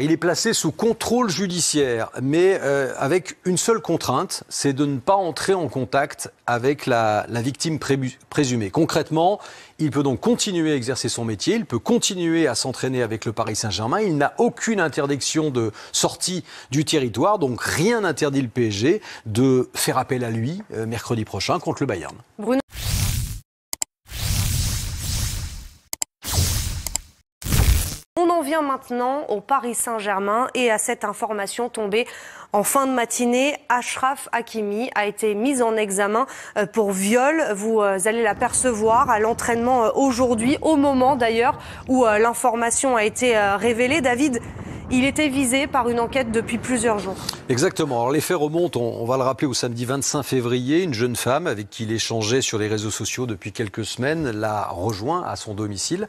Il est placé sous contrôle judiciaire, mais euh, avec une seule contrainte, c'est de ne pas entrer en contact avec la, victime présumée. Concrètement, il peut donc continuer à exercer son métier, il peut continuer à s'entraîner avec le Paris Saint-Germain, il n'a aucune interdiction de sortie du territoire, donc rien n'interdit le PSG de faire appel à lui euh, mercredi prochain contre le Bayern. On en vient maintenant au Paris Saint-Germain et à cette information tombée en fin de matinée. Ashraf Hakimi a été mis en examen euh, pour viol. Vous euh, allez l'apercevoir à l'entraînement euh, aujourd'hui, au moment d'ailleurs où l'information a été révélée. David, il était visé par une enquête depuis plusieurs jours. Exactement. Alors, les faits remontent, on, va le rappeler, au samedi 25 février. Une jeune femme avec qui il échangeait sur les réseaux sociaux depuis quelques semaines l'a rejoint à son domicile.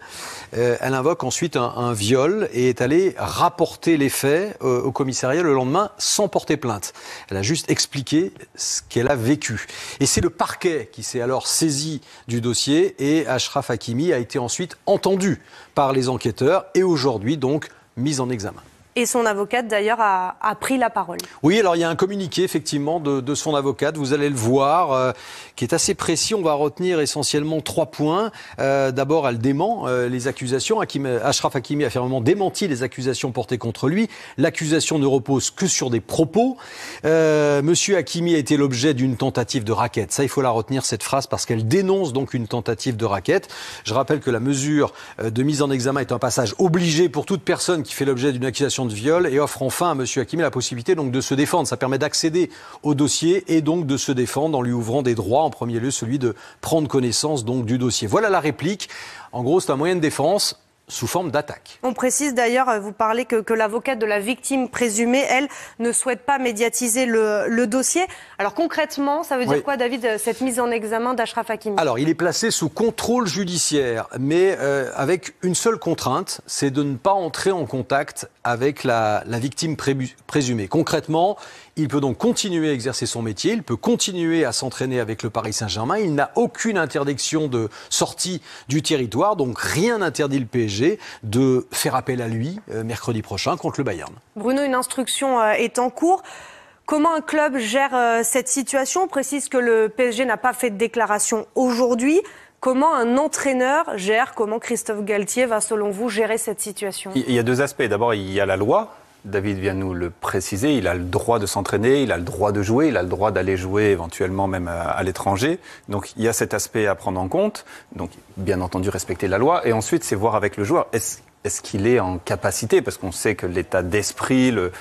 Euh, elle invoque ensuite un, viol et est allée rapporter les faits euh, au commissariat le lendemain sans porter plainte. Elle a juste expliqué ce qu'elle a vécu. Et c'est le parquet qui s'est alors saisi du dossier et Ashraf Hakimi a été ensuite entendu par les enquêteurs et aujourd'hui donc mise en examen. Et son avocate, d'ailleurs, a, a, pris la parole. Oui, alors il y a un communiqué, effectivement, de, son avocate, vous allez le voir, euh, qui est assez précis. On va retenir essentiellement trois points. Euh, d'abord, elle dément euh, les accusations. Hakim, Ashraf Hakimi a fermement démenti les accusations portées contre lui. L'accusation ne repose que sur des propos. Monsieur Hakimi a été l'objet d'une tentative de raquette. Ça, il faut la retenir, cette phrase, parce qu'elle dénonce donc une tentative de raquette. Je rappelle que la mesure de mise en examen est un passage obligé pour toute personne qui fait l'objet d'une accusation de viol et offre enfin à M. Hakimi la possibilité donc de se défendre. Ça permet d'accéder au dossier et donc de se défendre en lui ouvrant des droits, en premier lieu celui de prendre connaissance donc du dossier. Voilà la réplique. En gros, c'est un moyen de défense sous forme d'attaque. On précise d'ailleurs, euh, vous parlez que, l'avocate de la victime présumée, elle, ne souhaite pas médiatiser le, dossier. Alors concrètement, ça veut dire quoi, David, euh, cette mise en examen d'Ashraf Hakimi Alors, il est placé sous contrôle judiciaire, mais euh, avec une seule contrainte, c'est de ne pas entrer en contact avec la, victime présumée. Concrètement, il peut donc continuer à exercer son métier, il peut continuer à s'entraîner avec le Paris Saint-Germain, il n'a aucune interdiction de sortie du territoire, donc rien n'interdit le PSG de faire appel à lui euh, mercredi prochain contre le Bayern. Bruno, une instruction euh, est en cours. Comment un club gère euh, cette situation précise que le PSG n'a pas fait de déclaration aujourd'hui comment un entraîneur gère, comment Christophe Galtier va, selon vous, gérer cette situation Il y a deux aspects. D'abord, il y a la loi David vient nous le préciser, il a le droit de s'entraîner, il a le droit de jouer, il a le droit d'aller jouer éventuellement même euh, à, l'étranger. Donc il y a cet aspect à prendre en compte. Donc bien entendu respecter la loi. Et ensuite, c'est voir avec le joueur, est-ce qu'il est en capacité Parce qu'on sait que l'état d'esprit, le,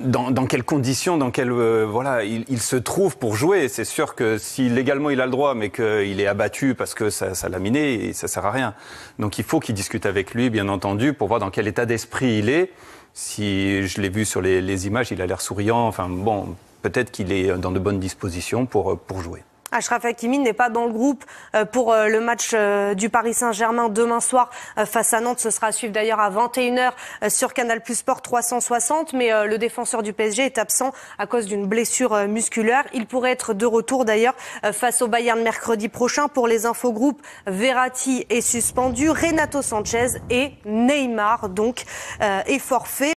dans, quelles conditions, dans quelles, euh, voilà, il, se trouve pour jouer. C'est sûr que si légalement il a le droit, mais qu'il est abattu parce que ça, ça l'a miné, et ça sert à rien. Donc il faut qu'il discute avec lui, bien entendu, pour voir dans quel état d'esprit il est si je l'ai vu sur les, images, il a l'air souriant. Enfin bon, peut-être qu'il est dans de bonnes dispositions pour, euh, pour jouer. Ashraf Hakimi n'est pas dans le groupe euh, pour euh, le match euh, du Paris Saint-Germain demain soir face à Nantes. Ce sera à suivre d'ailleurs à 21h sur Canal Plus Sport 360. Mais le défenseur du PSG est absent à cause d'une blessure musculaire. Il pourrait être de retour d'ailleurs face au Bayern mercredi prochain. Pour les infogroupes, Verratti est suspendu, Renato Sanchez et Neymar donc est forfait.